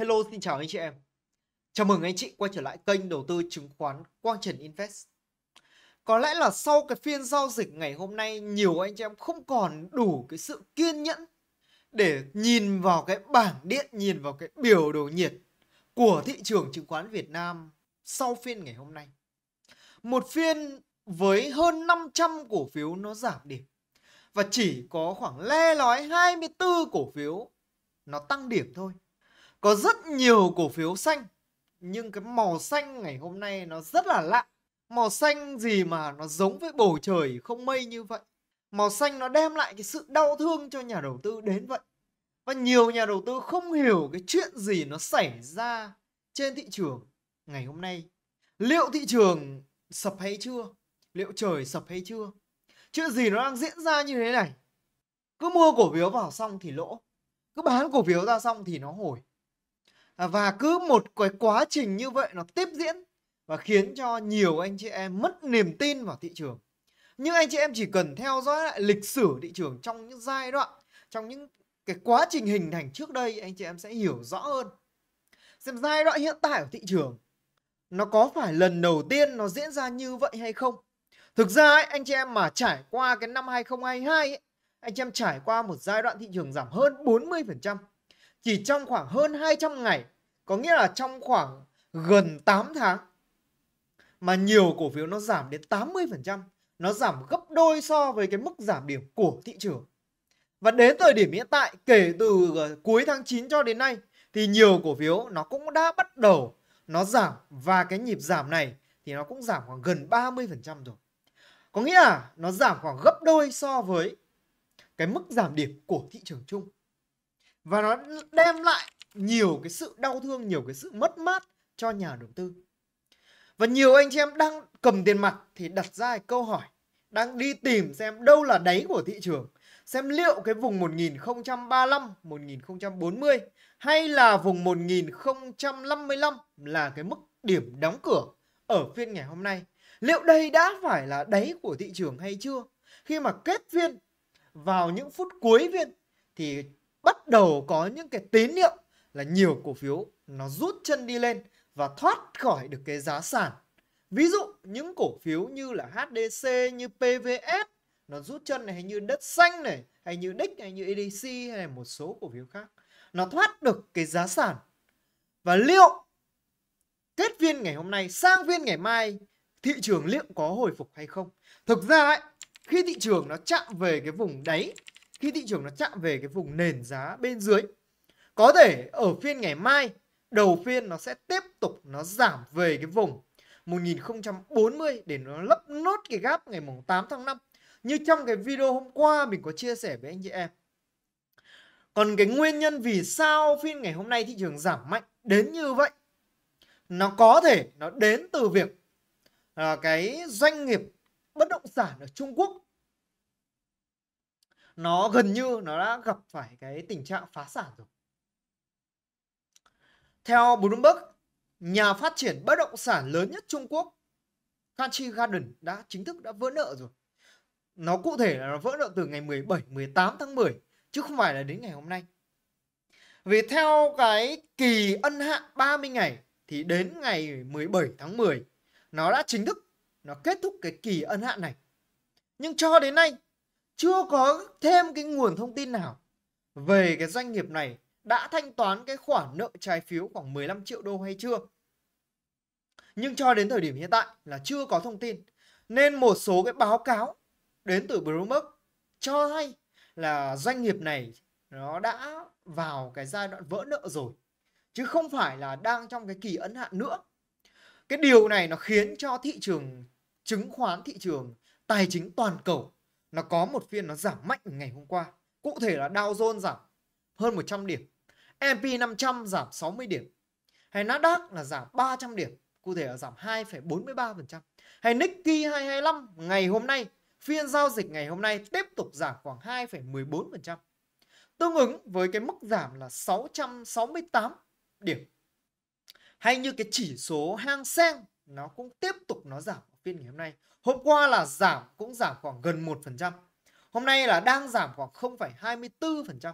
Hello xin chào anh chị em. Chào mừng anh chị quay trở lại kênh đầu tư chứng khoán Quang Trần Invest. Có lẽ là sau cái phiên giao dịch ngày hôm nay nhiều anh chị em không còn đủ cái sự kiên nhẫn để nhìn vào cái bảng điện, nhìn vào cái biểu đồ nhiệt của thị trường chứng khoán Việt Nam sau phiên ngày hôm nay. Một phiên với hơn 500 cổ phiếu nó giảm điểm và chỉ có khoảng le lói 24 cổ phiếu nó tăng điểm thôi có rất nhiều cổ phiếu xanh nhưng cái màu xanh ngày hôm nay nó rất là lạ màu xanh gì mà nó giống với bầu trời không mây như vậy màu xanh nó đem lại cái sự đau thương cho nhà đầu tư đến vậy và nhiều nhà đầu tư không hiểu cái chuyện gì nó xảy ra trên thị trường ngày hôm nay liệu thị trường sập hay chưa liệu trời sập hay chưa chuyện gì nó đang diễn ra như thế này cứ mua cổ phiếu vào xong thì lỗ cứ bán cổ phiếu ra xong thì nó hồi À, và cứ một cái quá trình như vậy nó tiếp diễn và khiến cho nhiều anh chị em mất niềm tin vào thị trường nhưng anh chị em chỉ cần theo dõi lại lịch sử thị trường trong những giai đoạn trong những cái quá trình hình thành trước đây anh chị em sẽ hiểu rõ hơn xem giai đoạn hiện tại của thị trường nó có phải lần đầu tiên nó diễn ra như vậy hay không thực ra ấy, anh chị em mà trải qua cái năm 2022 ấy, anh chị em trải qua một giai đoạn thị trường giảm hơn 40% chỉ trong khoảng hơn 200 ngày, có nghĩa là trong khoảng gần 8 tháng mà nhiều cổ phiếu nó giảm đến 80%, nó giảm gấp đôi so với cái mức giảm điểm của thị trường. Và đến thời điểm hiện tại, kể từ ờ, cuối tháng 9 cho đến nay, thì nhiều cổ phiếu nó cũng đã bắt đầu nó giảm và cái nhịp giảm này thì nó cũng giảm khoảng gần 30% rồi. Có nghĩa là nó giảm khoảng gấp đôi so với cái mức giảm điểm của thị trường chung và nó đem lại nhiều cái sự đau thương, nhiều cái sự mất mát cho nhà đầu tư. Và nhiều anh chị em đang cầm tiền mặt thì đặt ra câu hỏi, đang đi tìm xem đâu là đáy của thị trường, xem liệu cái vùng 1035, 1040 hay là vùng 1055 là cái mức điểm đóng cửa ở phiên ngày hôm nay. Liệu đây đã phải là đáy của thị trường hay chưa? Khi mà kết phiên vào những phút cuối phiên thì bắt đầu có những cái tín hiệu là nhiều cổ phiếu nó rút chân đi lên và thoát khỏi được cái giá sàn. Ví dụ những cổ phiếu như là HDC, như PVS nó rút chân này hay như đất xanh này, hay như đích hay như EDC hay một số cổ phiếu khác. Nó thoát được cái giá sàn. Và liệu kết viên ngày hôm nay sang viên ngày mai thị trường liệu có hồi phục hay không? Thực ra ấy, khi thị trường nó chạm về cái vùng đáy khi thị trường nó chạm về cái vùng nền giá bên dưới có thể ở phiên ngày mai đầu phiên nó sẽ tiếp tục nó giảm về cái vùng 1040 để nó lấp nốt cái gap ngày mùng 8 tháng 5 như trong cái video hôm qua mình có chia sẻ với anh chị em còn cái nguyên nhân vì sao phiên ngày hôm nay thị trường giảm mạnh đến như vậy nó có thể nó đến từ việc là cái doanh nghiệp bất động sản ở Trung Quốc nó gần như nó đã gặp phải cái tình trạng phá sản rồi. Theo Bloomberg, nhà phát triển bất động sản lớn nhất Trung Quốc, Kanchi Garden đã chính thức đã vỡ nợ rồi. Nó cụ thể là nó vỡ nợ từ ngày 17, 18 tháng 10 chứ không phải là đến ngày hôm nay. Vì theo cái kỳ ân hạn 30 ngày thì đến ngày 17 tháng 10 nó đã chính thức nó kết thúc cái kỳ ân hạn này. Nhưng cho đến nay chưa có thêm cái nguồn thông tin nào về cái doanh nghiệp này đã thanh toán cái khoản nợ trái phiếu khoảng 15 triệu đô hay chưa. Nhưng cho đến thời điểm hiện tại là chưa có thông tin. Nên một số cái báo cáo đến từ Bloomberg cho hay là doanh nghiệp này nó đã vào cái giai đoạn vỡ nợ rồi chứ không phải là đang trong cái kỳ ấn hạn nữa. Cái điều này nó khiến cho thị trường chứng khoán thị trường tài chính toàn cầu nó có một phiên nó giảm mạnh ngày hôm qua. Cụ thể là Dow Jones giảm hơn 100 điểm, S&P 500 giảm 60 điểm, hay Nasdaq là giảm 300 điểm, cụ thể là giảm 2,43%. Hay Nikkei 225 ngày hôm nay, phiên giao dịch ngày hôm nay tiếp tục giảm khoảng 2,14%. Tương ứng với cái mức giảm là 668 điểm. Hay như cái chỉ số hang seng nó cũng tiếp tục nó giảm phiên ngày hôm nay. Hôm qua là giảm cũng giảm khoảng gần 1%. Hôm nay là đang giảm khoảng 0,24%.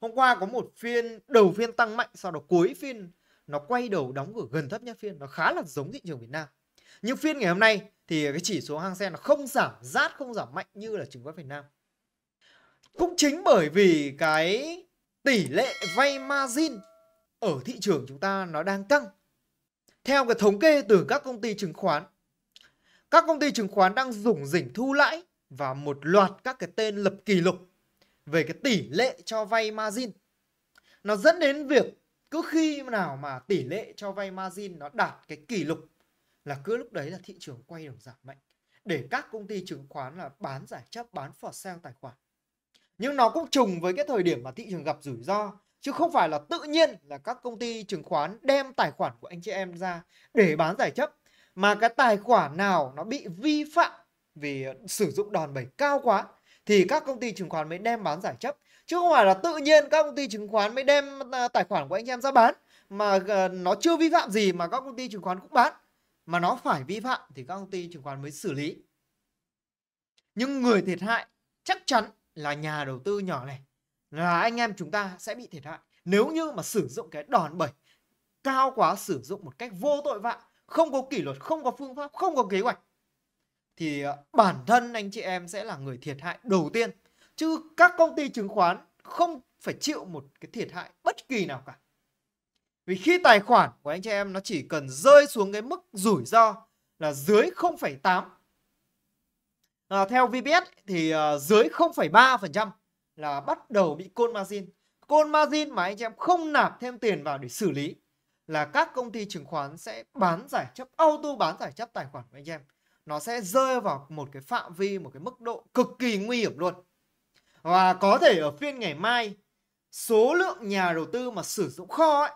Hôm qua có một phiên đầu phiên tăng mạnh sau đó cuối phiên nó quay đầu đóng cửa gần thấp nhất phiên, nó khá là giống thị trường Việt Nam. Nhưng phiên ngày hôm nay thì cái chỉ số Hang Seng nó không giảm, rát không giảm mạnh như là chứng khoán Việt Nam. Cũng chính bởi vì cái tỷ lệ vay margin ở thị trường chúng ta nó đang tăng. Theo cái thống kê từ các công ty chứng khoán các công ty chứng khoán đang rủng rỉnh thu lãi và một loạt các cái tên lập kỷ lục về cái tỷ lệ cho vay margin. Nó dẫn đến việc cứ khi nào mà tỷ lệ cho vay margin nó đạt cái kỷ lục là cứ lúc đấy là thị trường quay đầu giảm mạnh để các công ty chứng khoán là bán giải chấp, bán for sale tài khoản. Nhưng nó cũng trùng với cái thời điểm mà thị trường gặp rủi ro chứ không phải là tự nhiên là các công ty chứng khoán đem tài khoản của anh chị em ra để bán giải chấp mà cái tài khoản nào nó bị vi phạm vì ờ, sử dụng đòn bẩy cao quá thì các công ty chứng khoán mới đem bán giải chấp chứ không phải là tự nhiên các công ty chứng khoán mới đem ờ, tài khoản của anh em ra bán mà ờ, nó chưa vi phạm gì mà các công ty chứng khoán cũng bán mà nó phải vi phạm thì các công ty chứng khoán mới xử lý nhưng người thiệt hại chắc chắn là nhà đầu tư nhỏ này là anh em chúng ta sẽ bị thiệt hại nếu như mà sử dụng cái đòn bẩy cao quá sử dụng một cách vô tội vạ không có kỷ luật không có phương pháp không có kế hoạch thì ờ, bản thân anh chị em sẽ là người thiệt hại đầu tiên chứ các công ty chứng khoán không phải chịu một cái thiệt hại bất kỳ nào cả vì khi tài khoản của anh chị em nó chỉ cần rơi xuống cái mức rủi ro là dưới 0,8 à, ờ, theo VPS thì uh, dưới 0,3% là bắt đầu bị côn margin côn margin mà anh chị em không nạp thêm tiền vào để xử lý là các công ty chứng khoán sẽ bán giải chấp auto bán giải chấp tài khoản của anh em nó sẽ rơi vào một cái phạm vi một cái mức độ cực kỳ nguy hiểm luôn và có thể ở phiên ngày mai số lượng nhà đầu tư mà sử dụng kho ấy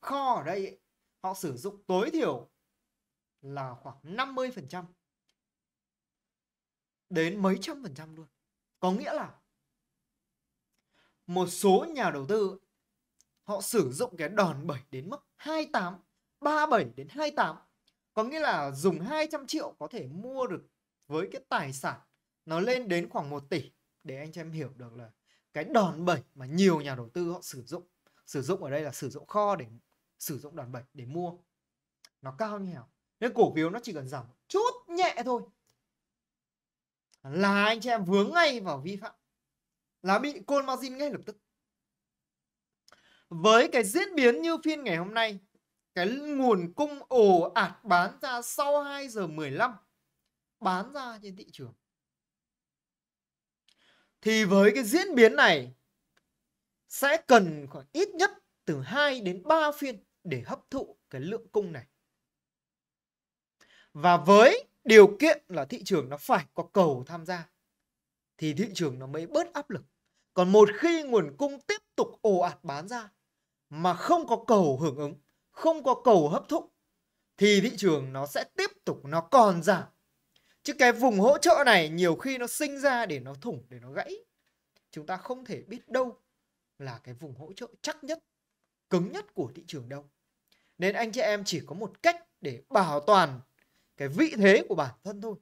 kho ở đây ấy, họ sử dụng tối thiểu là khoảng 50% đến mấy trăm phần trăm luôn có nghĩa là một số nhà đầu tư họ sử dụng cái đòn bẩy đến mức 28, 37 đến 28. Có nghĩa là dùng 200 triệu có thể mua được với cái tài sản nó lên đến khoảng 1 tỷ để anh chị em hiểu được là cái đòn bẩy mà nhiều nhà đầu tư họ sử dụng. Sử dụng ở đây là sử dụng kho để sử dụng đòn bẩy để mua. Nó cao như nào. Nên cổ phiếu nó chỉ cần giảm chút nhẹ thôi là anh chị em vướng ngay vào vi phạm là bị call margin ngay lập tức với cái diễn biến như phiên ngày hôm nay cái nguồn cung ồ ạt bán ra sau 2 giờ 15 bán ra trên thị trường thì với cái diễn biến này sẽ cần khoảng ít nhất từ 2 đến 3 phiên để hấp thụ cái lượng cung này. Và với điều kiện là thị trường nó phải có cầu tham gia thì thị trường nó mới bớt áp lực. Còn một khi nguồn cung tiếp tục ồ ạt bán ra mà không có cầu hưởng ứng, không có cầu hấp thụ thì thị trường nó sẽ tiếp tục nó còn giảm. Chứ cái vùng hỗ trợ này nhiều khi nó sinh ra để nó thủng, để nó gãy. Chúng ta không thể biết đâu là cái vùng hỗ trợ chắc nhất, cứng nhất của thị trường đâu. Nên anh chị em chỉ có một cách để bảo toàn cái vị thế của bản thân thôi.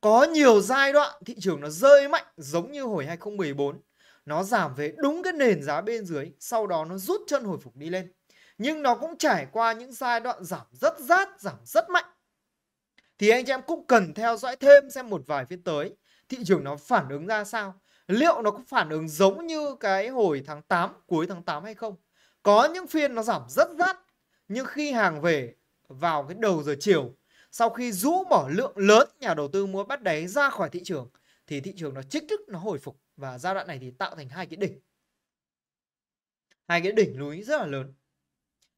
Có nhiều giai đoạn thị trường nó rơi mạnh giống như hồi 2014 nó giảm về đúng cái nền giá bên dưới sau đó nó rút chân hồi phục đi lên nhưng nó cũng trải qua những giai đoạn giảm rất rát giảm rất mạnh thì anh chị em cũng cần theo dõi thêm xem một vài phiên tới thị trường nó phản ứng ra sao liệu nó có phản ứng giống như cái hồi tháng 8 cuối tháng 8 hay không có những phiên nó giảm rất rát nhưng khi hàng về vào cái đầu giờ chiều sau khi rũ bỏ lượng lớn nhà đầu tư mua bắt đáy ra khỏi thị trường thì thị trường nó chích thức nó hồi phục và giai đoạn này thì tạo thành hai cái đỉnh hai cái đỉnh núi rất là lớn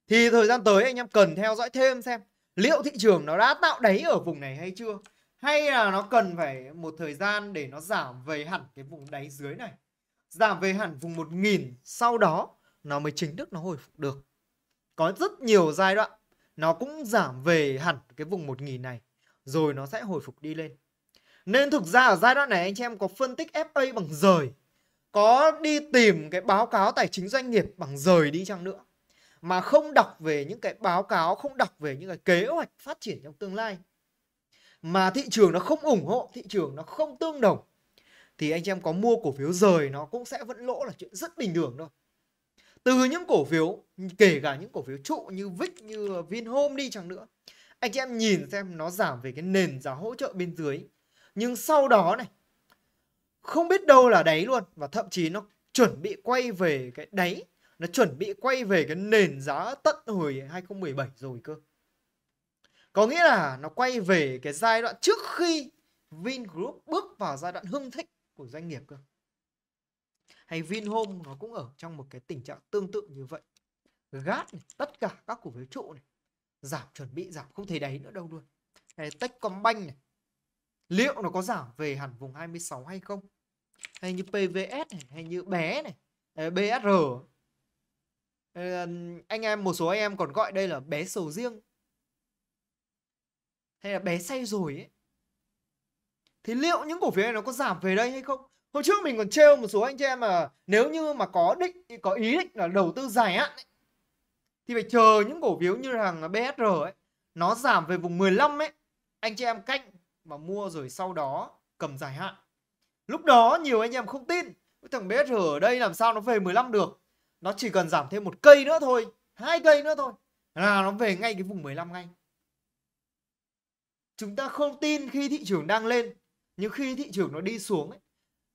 thì thời gian tới anh em cần theo dõi thêm xem liệu thị trường nó đã tạo đáy ở vùng này hay chưa hay là nó cần phải một thời gian để nó giảm về hẳn cái vùng đáy dưới này giảm về hẳn vùng một nghìn sau đó nó mới chính thức nó hồi phục được có rất nhiều giai đoạn nó cũng giảm về hẳn cái vùng một nghìn này rồi nó sẽ hồi phục đi lên nên thực ra ở giai đoạn này anh chị em có phân tích FA bằng rời Có đi tìm cái báo cáo tài chính doanh nghiệp bằng rời đi chăng nữa Mà không đọc về những cái báo cáo, không đọc về những cái kế hoạch phát triển trong tương lai Mà thị trường nó không ủng hộ, thị trường nó không tương đồng Thì anh chị em có mua cổ phiếu rời nó cũng sẽ vẫn lỗ là chuyện rất bình thường thôi từ những cổ phiếu kể cả những cổ phiếu trụ như VIX như Vinhome đi chẳng nữa anh chị em nhìn xem nó giảm về cái nền giá hỗ trợ bên dưới nhưng sau đó này không biết đâu là đáy luôn và thậm chí nó chuẩn bị quay về cái đáy nó chuẩn bị quay về cái nền giá tận hồi 2017 rồi cơ có nghĩa là nó quay về cái giai đoạn trước khi Vingroup bước vào giai đoạn hưng thịnh của doanh nghiệp cơ hay Vinhome nó cũng ở trong một cái tình trạng tương tự như vậy GAT này, tất cả các cổ phiếu trụ này giảm chuẩn bị giảm không thể đáy nữa đâu luôn hay Techcombank này liệu nó có giảm về hẳn vùng 26 hay không hay như PVS này, hay như bé này BSR anh em một số anh em còn gọi đây là bé sầu riêng hay là bé say rồi ấy thì liệu những cổ phiếu này nó có giảm về đây hay không hôm trước mình còn trêu một số anh chị em mà nếu như mà có định có ý định là đầu tư dài hạn thì phải chờ những cổ phiếu như là BSR ấy nó giảm về vùng 15 ấy anh chị em canh mà mua rồi sau đó cầm dài hạn. Lúc đó nhiều anh em không tin, thằng BSR ở đây làm sao nó về 15 được. Nó chỉ cần giảm thêm một cây nữa thôi, hai cây nữa thôi là nó về ngay cái vùng 15 ngay. Chúng ta không tin khi thị trường đang lên, nhưng khi thị trường nó đi xuống ấy,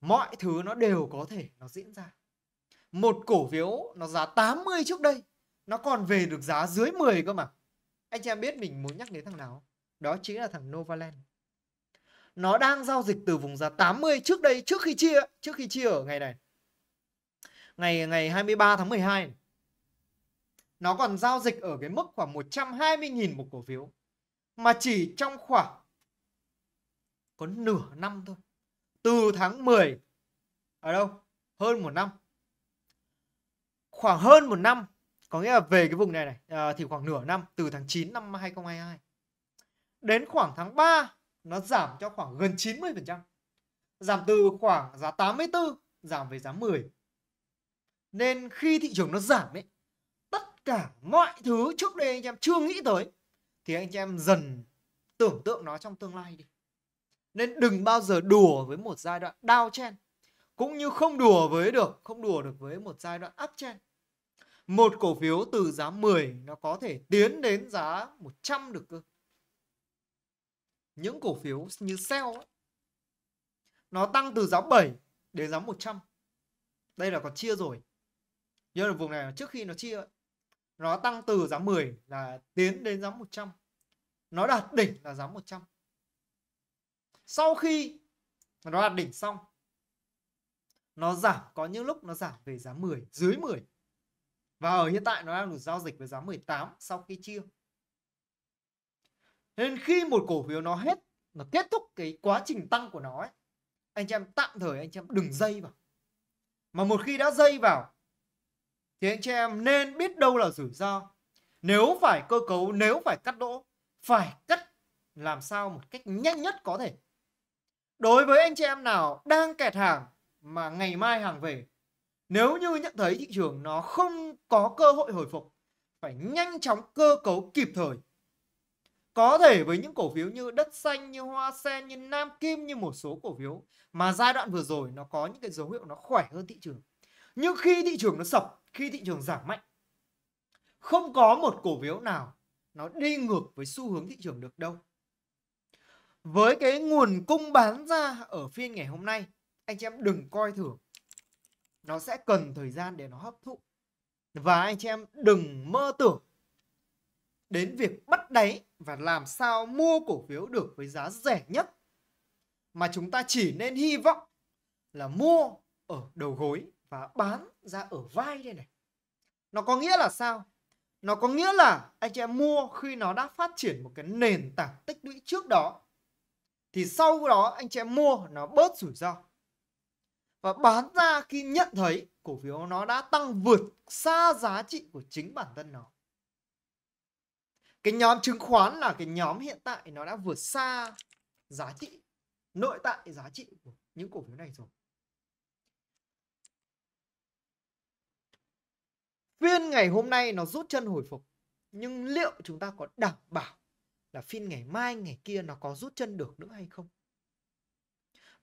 mọi thứ nó đều có thể nó diễn ra. Một cổ phiếu nó giá 80 trước đây, nó còn về được giá dưới 10 cơ mà. Anh chị em biết mình muốn nhắc đến thằng nào? Đó chính là thằng Novaland nó đang giao dịch từ vùng giá 80 trước đây trước khi chia trước khi chia ở ngày này ngày ngày 23 tháng 12 nó còn giao dịch ở cái mức khoảng 120.000 một cổ phiếu mà chỉ trong khoảng có nửa năm thôi từ tháng 10 ở đâu hơn một năm khoảng hơn một năm có nghĩa là về cái vùng này này à, thì khoảng nửa năm từ tháng 9 năm 2022 đến khoảng tháng 3 nó giảm cho khoảng gần 90%. Giảm từ khoảng giá 84 giảm về giá 10. Nên khi thị trường nó giảm ấy, tất cả mọi thứ trước đây anh em chưa nghĩ tới thì anh em dần tưởng tượng nó trong tương lai đi. Nên đừng bao giờ đùa với một giai đoạn downtrend cũng như không đùa với được, không đùa được với một giai đoạn uptrend. Một cổ phiếu từ giá 10 nó có thể tiến đến giá 100 được cơ những cổ phiếu như sell ấy, nó tăng từ giá 7 đến giá 100. Đây là có chia rồi. Nhưng là vùng này trước khi nó chia nó tăng từ giá 10 là tiến đến giá 100. Nó đạt đỉnh là giá 100. Sau khi nó đạt đỉnh xong nó giảm có những lúc nó giảm về giá 10 dưới 10 và ở hiện tại nó đang được giao dịch với giá 18 sau khi chia nên khi một cổ phiếu nó hết nó kết thúc cái quá trình tăng của nó ấy, anh chị em tạm thời anh chị em đừng dây vào mà một khi đã dây vào thì anh chị em nên biết đâu là rủi ro nếu phải cơ cấu nếu phải cắt lỗ phải cắt làm sao một cách nhanh nhất có thể đối với anh chị em nào đang kẹt hàng mà ngày mai hàng về nếu như nhận thấy thị trường nó không có cơ hội hồi phục phải nhanh chóng cơ cấu kịp thời có thể với những cổ phiếu như đất xanh, như hoa sen, như nam kim, như một số cổ phiếu mà giai đoạn vừa rồi nó có những cái dấu hiệu nó khỏe hơn thị trường. Nhưng khi thị trường nó sập, khi thị trường giảm mạnh, không có một cổ phiếu nào nó đi ngược với xu hướng thị trường được đâu. Với cái nguồn cung bán ra ở phiên ngày hôm nay, anh chị em đừng coi thường. Nó sẽ cần thời gian để nó hấp thụ. Và anh chị em đừng mơ tưởng đến việc bắt đáy và làm sao mua cổ phiếu được với giá rẻ nhất mà chúng ta chỉ nên hy vọng là mua ở đầu gối và bán ra ở vai đây này. Nó có nghĩa là sao? Nó có nghĩa là anh chị em mua khi nó đã phát triển một cái nền tảng tích lũy trước đó thì sau đó anh chị em mua nó bớt rủi ro và bán ra khi nhận thấy cổ phiếu nó đã tăng vượt xa giá trị của chính bản thân nó cái nhóm chứng khoán là cái nhóm hiện tại nó đã vượt xa giá trị nội tại giá trị của những cổ phiếu này rồi phiên ngày hôm nay nó rút chân hồi phục nhưng liệu chúng ta có đảm bảo là phiên ngày mai ngày kia nó có rút chân được nữa hay không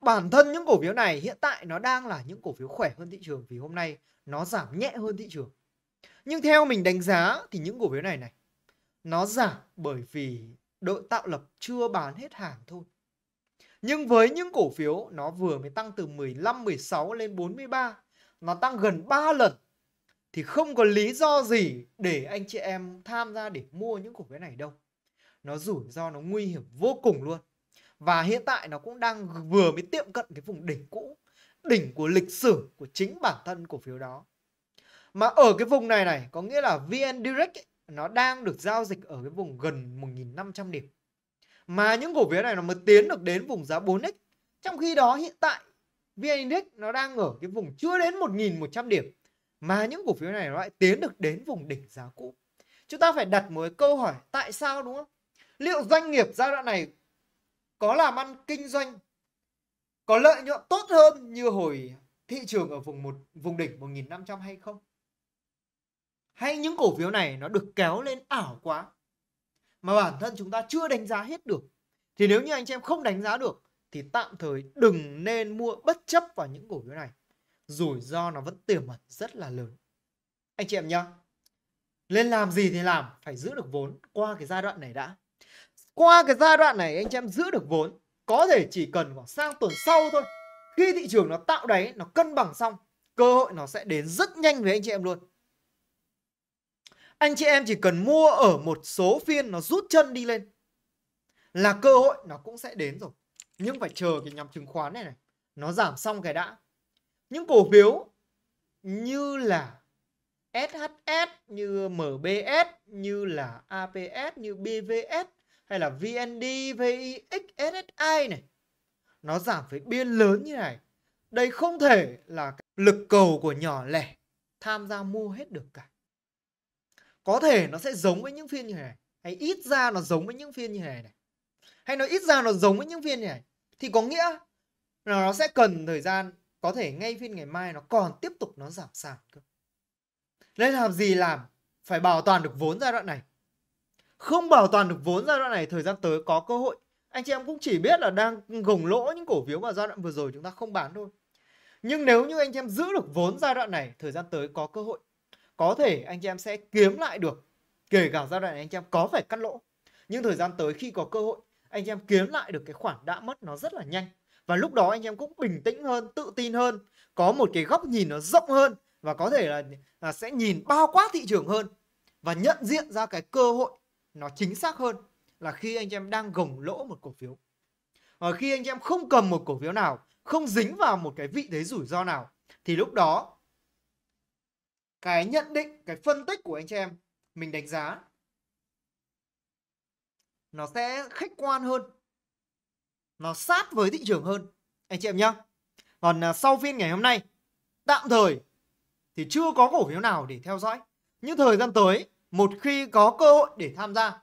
bản thân những cổ phiếu này hiện tại nó đang là những cổ phiếu khỏe hơn thị trường vì hôm nay nó giảm nhẹ hơn thị trường nhưng theo mình đánh giá thì những cổ phiếu này này nó giảm bởi vì đội tạo lập chưa bán hết hàng thôi. Nhưng với những cổ phiếu nó vừa mới tăng từ 15, 16 lên 43, nó tăng gần 3 lần thì không có lý do gì để anh chị em tham gia để mua những cổ phiếu này đâu. Nó rủi ro nó nguy hiểm vô cùng luôn. Và hiện tại nó cũng đang vừa mới tiệm cận cái vùng đỉnh cũ, đỉnh của lịch sử của chính bản thân cổ phiếu đó. Mà ở cái vùng này này có nghĩa là VN Direct ấy, nó đang được giao dịch ở cái vùng gần 1.500 điểm mà những cổ phiếu này nó mới tiến được đến vùng giá 4x trong khi đó hiện tại VN Index nó đang ở cái vùng chưa đến 1.100 điểm mà những cổ phiếu này nó lại tiến được đến vùng đỉnh giá cũ chúng ta phải đặt một cái câu hỏi tại sao đúng không liệu doanh nghiệp giai đoạn này có làm ăn kinh doanh có lợi nhuận tốt hơn như hồi thị trường ở vùng một vùng đỉnh 1.500 hay không hay những cổ phiếu này nó được kéo lên ảo quá mà bản thân chúng ta chưa đánh giá hết được thì nếu như anh chị em không đánh giá được thì tạm thời đừng nên mua bất chấp vào những cổ phiếu này rủi ro nó vẫn tiềm ẩn rất là lớn anh chị em nhá nên làm gì thì làm phải giữ được vốn qua cái giai đoạn này đã qua cái giai đoạn này anh chị em giữ được vốn có thể chỉ cần khoảng sang tuần sau thôi khi thị trường nó tạo đáy nó cân bằng xong cơ hội nó sẽ đến rất nhanh với anh chị em luôn anh chị em chỉ cần mua ở một số phiên nó rút chân đi lên là cơ hội nó cũng sẽ đến rồi nhưng phải chờ cái nhóm chứng khoán này này nó giảm xong cái đã những cổ phiếu như là SHS như MBS như là APS như BVS hay là VND, VIX, SSI này nó giảm với biên lớn như này đây không thể là lực cầu của nhỏ lẻ tham gia mua hết được cả có thể nó sẽ giống với những phiên như này hay ít ra nó giống với những phiên như này này hay nó ít ra nó giống với những phiên như này thì có nghĩa là nó sẽ cần thời gian có thể ngay phiên ngày mai nó còn tiếp tục nó giảm sàn cơ nên làm gì làm phải bảo toàn được vốn giai đoạn này không bảo toàn được vốn giai đoạn này thời gian tới có cơ hội anh chị em cũng chỉ biết là đang gồng lỗ những cổ phiếu mà giai đoạn vừa rồi chúng ta không bán thôi nhưng nếu như anh chị em giữ được vốn giai đoạn này thời gian tới có cơ hội có thể anh chị em sẽ kiếm lại được kể cả giai đoạn anh chị em có phải cắt lỗ nhưng thời gian tới khi có cơ hội anh em kiếm lại được cái khoản đã mất nó rất là nhanh và lúc đó anh em cũng bình tĩnh hơn tự tin hơn có một cái góc nhìn nó rộng hơn và có thể là, là sẽ nhìn bao quát thị trường hơn và nhận diện ra cái cơ hội nó chính xác hơn là khi anh em đang gồng lỗ một cổ phiếu và ờ, khi anh em không cầm một cổ phiếu nào không dính vào một cái vị thế rủi ro nào thì lúc đó cái nhận định cái phân tích của anh chị em mình đánh giá nó sẽ khách quan hơn nó sát với thị trường hơn anh chị em nhá còn à, sau phiên ngày hôm nay tạm thời thì chưa có cổ phiếu nào để theo dõi nhưng thời gian tới một khi có cơ hội để tham gia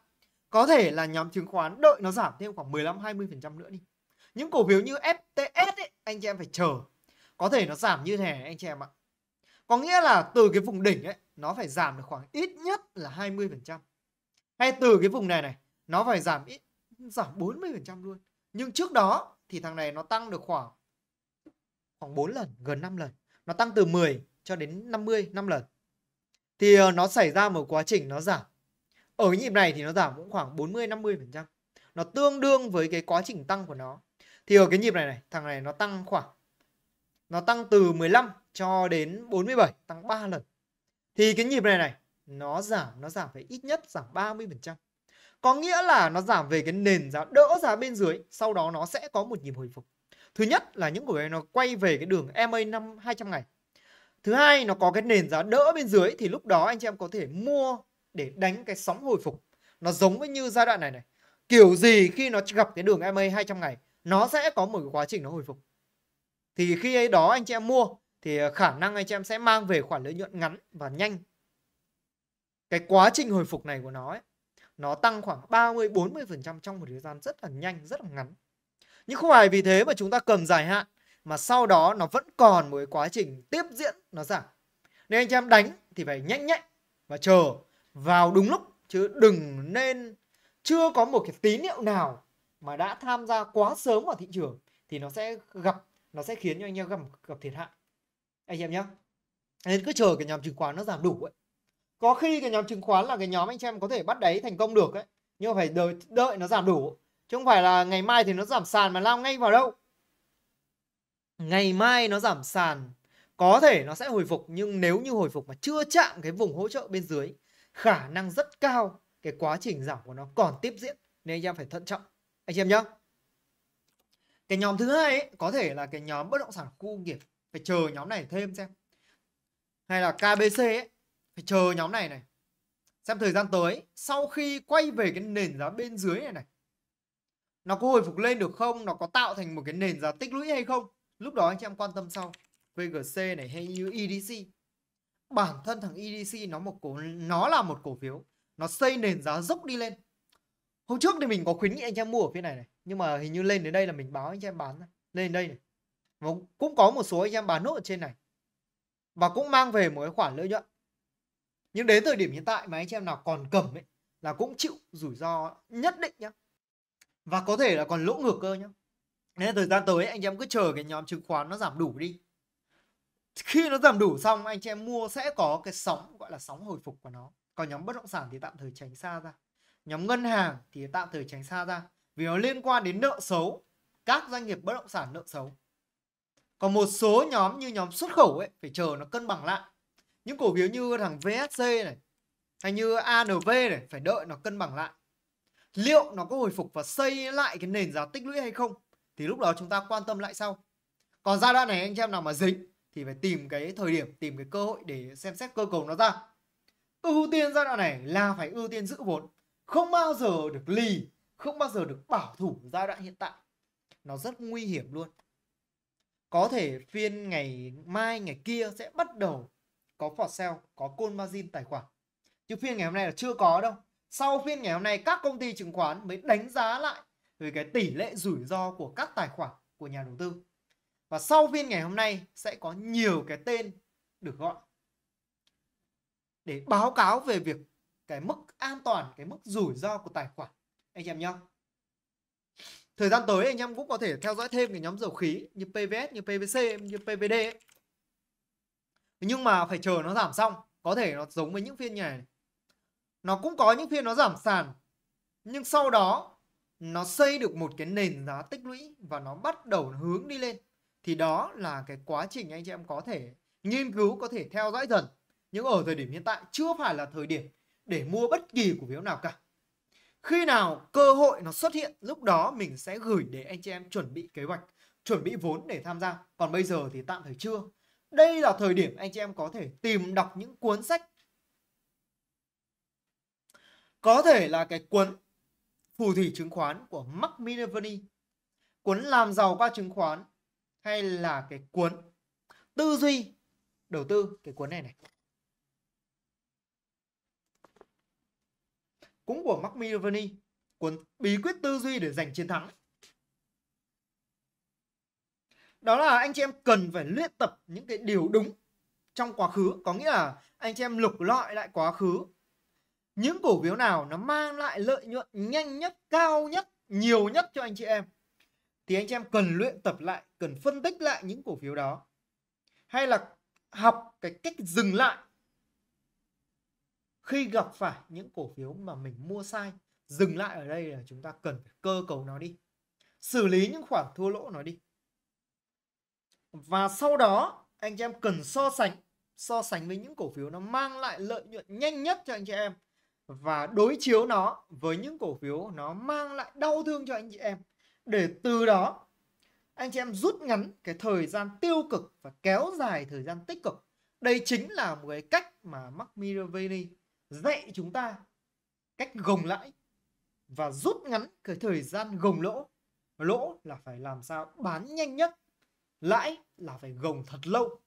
có thể là nhóm chứng khoán đợi nó giảm thêm khoảng 15 20% nữa đi. Những cổ phiếu như FTS ấy, anh chị em phải chờ. Có thể nó giảm như thế anh chị em ạ. Có nghĩa là từ cái vùng đỉnh ấy nó phải giảm được khoảng ít nhất là 20%. Hay từ cái vùng này này nó phải giảm ít giảm 40% luôn. Nhưng trước đó thì thằng này nó tăng được khoảng khoảng 4 lần, gần 5 lần. Nó tăng từ 10 cho đến 50 5 lần. Thì ờ, nó xảy ra một quá trình nó giảm. Ở cái nhịp này thì nó giảm cũng khoảng 40 50%. Nó tương đương với cái quá trình tăng của nó. Thì ở cái nhịp này này, thằng này nó tăng khoảng nó tăng từ 15 cho đến 47 tăng 3 lần. Thì cái nhịp này này nó giảm nó giảm phải ít nhất giảm 30%. Có nghĩa là nó giảm về cái nền giá đỡ giá bên dưới, sau đó nó sẽ có một nhịp hồi phục. Thứ nhất là những cổ phiếu nó quay về cái đường MA 5 200 ngày. Thứ hai nó có cái nền giá đỡ bên dưới thì lúc đó anh chị em có thể mua để đánh cái sóng hồi phục. Nó giống với như giai đoạn này này. Kiểu gì khi nó gặp cái đường MA 200 ngày, nó sẽ có một cái quá trình nó hồi phục. Thì khi ấy đó anh chị em mua thì ờ, khả năng anh chị em sẽ mang về khoản lợi nhuận ngắn và nhanh. Cái quá trình hồi phục này của nó ấy, nó tăng khoảng 30 40% trong một thời gian rất là nhanh, rất là ngắn. Nhưng không phải vì thế mà chúng ta cầm dài hạn mà sau đó nó vẫn còn một cái quá trình tiếp diễn nó giảm. Nên anh chị em đánh thì phải nhanh nhạy và chờ vào đúng lúc chứ đừng nên chưa có một cái tín hiệu nào mà đã tham gia quá sớm vào thị trường thì nó sẽ gặp nó sẽ khiến cho anh em gặp gặp thiệt hại anh em nhé nên cứ chờ cái nhóm chứng khoán nó giảm đủ ấy có khi cái nhóm chứng khoán là cái nhóm anh em có thể bắt đáy thành công được ấy nhưng mà phải đợi, đợi nó giảm đủ chứ không phải là ngày mai thì nó giảm sàn mà lao ngay vào đâu ngày mai nó giảm sàn có thể nó sẽ hồi phục nhưng nếu như hồi phục mà chưa chạm cái vùng hỗ trợ bên dưới khả năng rất cao cái quá trình giảm của nó còn tiếp diễn nên anh em phải thận trọng anh em nhé cái nhóm thứ hai ấy, có thể là cái nhóm bất động sản khu nghiệp phải chờ nhóm này thêm xem hay là KBC ấy, phải chờ nhóm này này xem thời gian tới sau khi quay về cái nền giá bên dưới này này nó có hồi phục lên được không nó có tạo thành một cái nền giá tích lũy hay không lúc đó anh chị em quan tâm sau VGC này hay như EDC bản thân thằng EDC nó một cổ nó là một cổ phiếu nó xây nền giá dốc đi lên hôm trước thì mình có khuyến nghị anh em mua ở phía này này nhưng mà hình như lên đến đây là mình báo anh em bán lên đây này và cũng có một số anh em bán nốt ở trên này và cũng mang về một cái khoản lợi nhuận nhưng đến thời điểm hiện tại mà anh em nào còn cầm ấy là cũng chịu rủi ro nhất định nhá và có thể là còn lỗ ngược cơ nhá nên thời gian tới anh em cứ chờ cái nhóm chứng khoán nó giảm đủ đi khi nó giảm đủ xong anh em mua sẽ có cái sóng gọi là sóng hồi phục của nó còn nhóm bất động sản thì tạm thời tránh xa ra nhóm ngân hàng thì tạm thời tránh xa ra vì nó liên quan đến nợ xấu các doanh nghiệp bất động sản nợ xấu còn một số nhóm như nhóm xuất khẩu ấy phải chờ nó cân bằng lại. Những cổ phiếu như thằng VSC này hay như ANV này phải đợi nó cân bằng lại. Liệu nó có hồi phục và xây lại cái nền giá tích lũy hay không thì lúc đó chúng ta quan tâm lại sau. Còn giai đoạn này anh em nào mà dính thì phải tìm cái thời điểm, tìm cái cơ hội để xem xét cơ cấu nó ra. Ưu tiên giai đoạn này là phải ưu tiên giữ vốn, không bao giờ được lì, không bao giờ được bảo thủ giai đoạn hiện tại. Nó rất nguy hiểm luôn có thể phiên ngày mai ngày kia sẽ bắt đầu có for sale có call margin tài khoản chứ phiên ngày hôm nay là chưa có đâu sau phiên ngày hôm nay các công ty chứng khoán mới đánh giá lại về cái tỷ lệ rủi ro của các tài khoản của nhà đầu tư và sau phiên ngày hôm nay sẽ có nhiều cái tên được gọi để báo cáo về việc cái mức an toàn cái mức rủi ro của tài khoản anh em nhá thời gian tới anh em cũng có thể theo dõi thêm cái nhóm dầu khí như PVS, như PVC, như PVD ấy. Nhưng mà phải chờ nó giảm xong, có thể nó giống với những phiên nhà này. Nó cũng có những phiên nó giảm sàn, nhưng sau đó nó xây được một cái nền giá tích lũy và nó bắt đầu hướng đi lên. Thì đó là cái quá trình anh chị em có thể nghiên cứu, có thể theo dõi dần. Nhưng ở thời điểm hiện tại chưa phải là thời điểm để mua bất kỳ cổ phiếu nào cả khi nào cơ hội nó xuất hiện lúc đó mình sẽ gửi để anh chị em chuẩn bị kế hoạch chuẩn bị vốn để tham gia còn bây giờ thì tạm thời chưa đây là thời điểm anh chị em có thể tìm đọc những cuốn sách có thể là cái cuốn phù thủy chứng khoán của Mark Minervini cuốn làm giàu qua chứng khoán hay là cái cuốn tư duy đầu tư cái cuốn này này cũng của Mark Minervini cuốn bí quyết tư duy để giành chiến thắng đó là anh chị em cần phải luyện tập những cái điều đúng trong quá khứ có nghĩa là anh chị em lục lọi lại quá khứ những cổ phiếu nào nó mang lại lợi nhuận nhanh nhất cao nhất nhiều nhất cho anh chị em thì anh chị em cần luyện tập lại cần phân tích lại những cổ phiếu đó hay là học cái cách dừng lại khi gặp phải những cổ phiếu mà mình mua sai dừng lại ở đây là chúng ta cần phải cơ cấu nó đi xử lý những khoản thua lỗ nó đi và sau đó anh chị em cần so sánh so sánh với những cổ phiếu nó mang lại lợi nhuận nhanh nhất cho anh chị em và đối chiếu nó với những cổ phiếu nó mang lại đau thương cho anh chị em để từ đó anh chị em rút ngắn cái thời gian tiêu cực và kéo dài thời gian tích cực đây chính là một cái cách mà Mark Miravini dạy chúng ta cách gồng lãi và rút ngắn cái thời gian gồng lỗ lỗ là phải làm sao bán nhanh nhất lãi là phải gồng thật lâu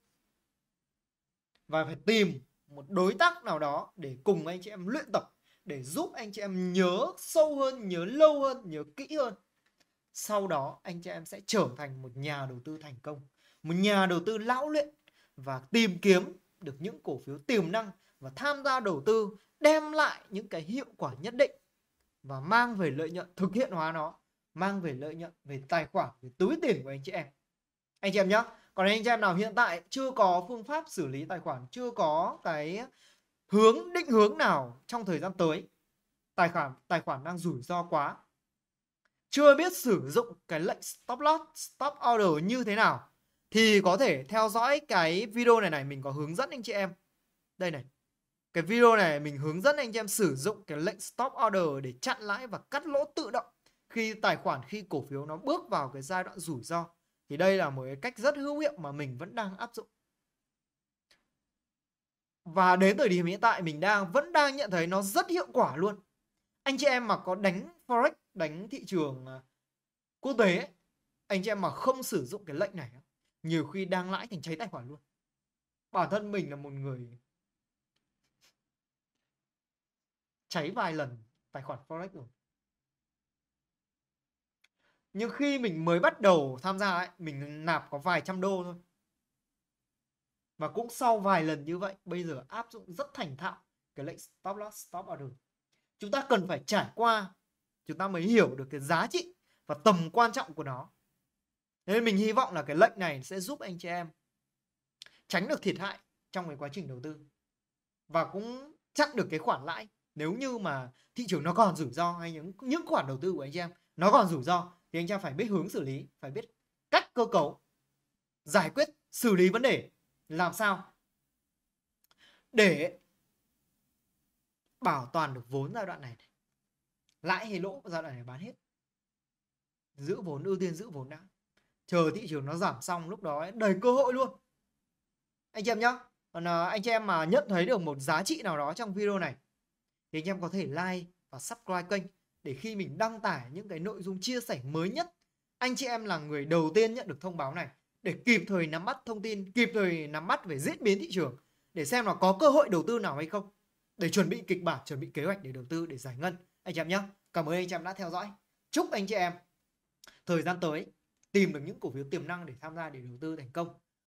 và phải tìm một đối tác nào đó để cùng anh chị em luyện tập để giúp anh chị em nhớ sâu hơn nhớ lâu hơn nhớ kỹ hơn sau đó anh chị em sẽ trở thành một nhà đầu tư thành công một nhà đầu tư lão luyện và tìm kiếm được những cổ phiếu tiềm năng và tham gia đầu tư đem lại những cái hiệu quả nhất định và mang về lợi nhuận thực hiện hóa nó mang về lợi nhuận về tài khoản về túi tiền của anh chị em anh chị em nhé còn anh chị em nào hiện tại chưa có phương pháp xử lý tài khoản chưa có cái hướng định hướng nào trong thời gian tới tài khoản tài khoản đang rủi ro quá chưa biết sử dụng cái lệnh stop loss stop order như thế nào thì có thể theo dõi cái video này này mình có hướng dẫn anh chị em đây này cái video này mình hướng dẫn anh em sử dụng cái lệnh stop order để chặn lãi và cắt lỗ tự động khi tài khoản khi cổ phiếu nó bước vào cái giai đoạn rủi ro. Thì đây là một cái cách rất hữu hiệu mà mình vẫn đang áp dụng. Và đến thời điểm hiện tại mình đang vẫn đang nhận thấy nó rất hiệu quả luôn. Anh chị em mà có đánh forex, đánh thị trường à, quốc tế anh chị em mà không sử dụng cái lệnh này nhiều khi đang lãi thành cháy tài khoản luôn. Bản thân mình là một người cháy vài lần tài khoản forex rồi nhưng khi mình mới bắt đầu tham gia ấy, mình nạp có vài trăm đô thôi và cũng sau vài lần như vậy bây giờ áp dụng rất thành thạo cái lệnh stop loss stop order chúng ta cần phải trải qua chúng ta mới hiểu được cái giá trị và tầm quan trọng của nó nên mình hy vọng là cái lệnh này sẽ giúp anh chị em tránh được thiệt hại trong cái quá trình đầu tư và cũng chặn được cái khoản lãi nếu như mà thị trường nó còn rủi ro hay những những khoản đầu tư của anh chị em nó còn rủi ro thì anh chị em phải biết hướng xử lý phải biết cách cơ cấu giải quyết xử lý vấn đề làm sao để bảo toàn được vốn giai đoạn này, lãi hay lỗ giai đoạn này bán hết giữ vốn ưu tiên giữ vốn đã chờ thị trường nó giảm xong lúc đó ấy, đầy cơ hội luôn anh chị em nhá còn à, anh chị em mà nhận thấy được một giá trị nào đó trong video này thì anh em có thể like và subscribe kênh để khi mình đăng tải những cái nội dung chia sẻ mới nhất anh chị em là người đầu tiên nhận được thông báo này để kịp thời nắm bắt thông tin kịp thời nắm bắt về diễn biến thị trường để xem là có cơ hội đầu tư nào hay không để chuẩn bị kịch bản chuẩn bị kế hoạch để đầu tư để giải ngân anh chị em nhé cảm ơn anh chị em đã theo dõi chúc anh chị em thời gian tới tìm được những cổ phiếu tiềm năng để tham gia để đầu tư thành công